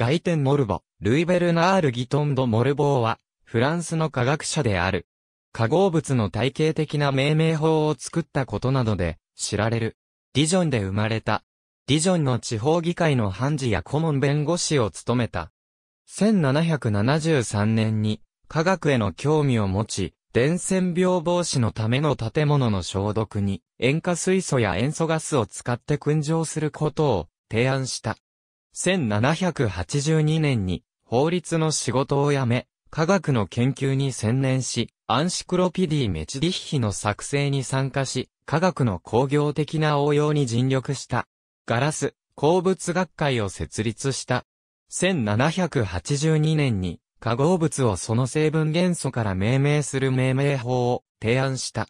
ガイテン・モルボ、ルイ・ベルナール・ギトン・ド・モルボーは、フランスの科学者である。化合物の体系的な命名法を作ったことなどで、知られる。ディジョンで生まれた。ディジョンの地方議会の判事や顧問弁護士を務めた。1773年に、科学への興味を持ち、伝染病防止のための建物の消毒に、塩化水素や塩素ガスを使って燻蒸することを提案した。1782年に法律の仕事を辞め、科学の研究に専念し、アンシクロピディ・メチディッヒの作成に参加し、科学の工業的な応用に尽力した。ガラス、鉱物学会を設立した。1782年に化合物をその成分元素から命名する命名法を提案した。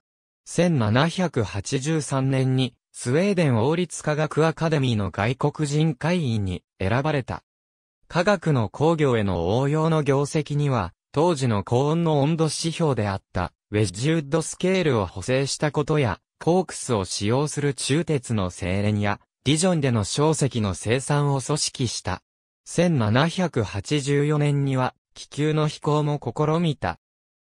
1783年にスウェーデン王立科学アカデミーの外国人会員に選ばれた。科学の工業への応用の業績には、当時の高温の温度指標であった、ウェッジウッドスケールを補正したことや、コークスを使用する中鉄の精錬や、ディジョンでの小石の生産を組織した。1784年には、気球の飛行も試みた。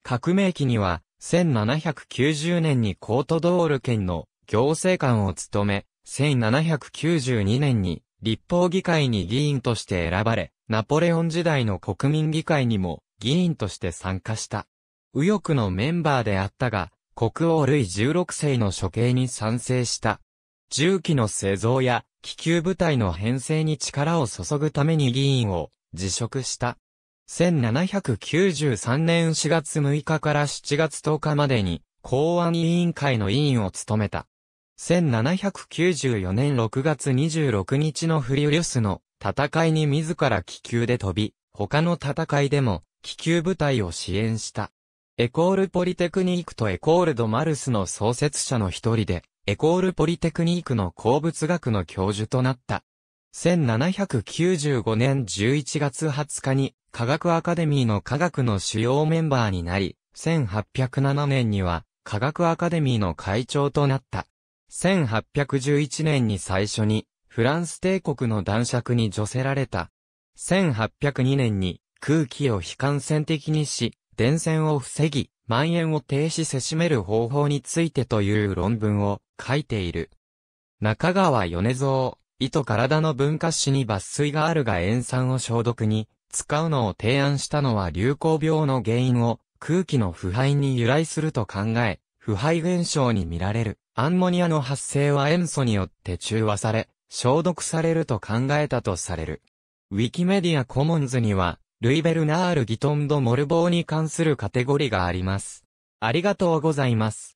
革命期には、1790年にコートドール県の行政官を務め、1792年に立法議会に議員として選ばれ、ナポレオン時代の国民議会にも議員として参加した。右翼のメンバーであったが、国王ルイ16世の処刑に賛成した。銃器の製造や気球部隊の編成に力を注ぐために議員を辞職した。1793年4月6日から7月10日までに公安委員会の委員を務めた。1794年6月26日のフリュリュスの戦いに自ら気球で飛び、他の戦いでも気球部隊を支援した。エコールポリテクニークとエコールドマルスの創設者の一人で、エコールポリテクニークの鉱物学の教授となった。1795年11月20日に科学アカデミーの科学の主要メンバーになり、1807年には科学アカデミーの会長となった。1811年に最初に、フランス帝国の男爵に除せられた。1802年に、空気を非感染的にし、電線を防ぎ、蔓延を停止せしめる方法についてという論文を書いている。中川米蔵、糸体の文化史に抜粋があるが塩酸を消毒に使うのを提案したのは流行病の原因を空気の腐敗に由来すると考え、腐敗現象に見られる。アンモニアの発生は塩素によって中和され、消毒されると考えたとされる。ウィキメディアコモンズには、ルイベルナール・ギトンド・モルボーに関するカテゴリがあります。ありがとうございます。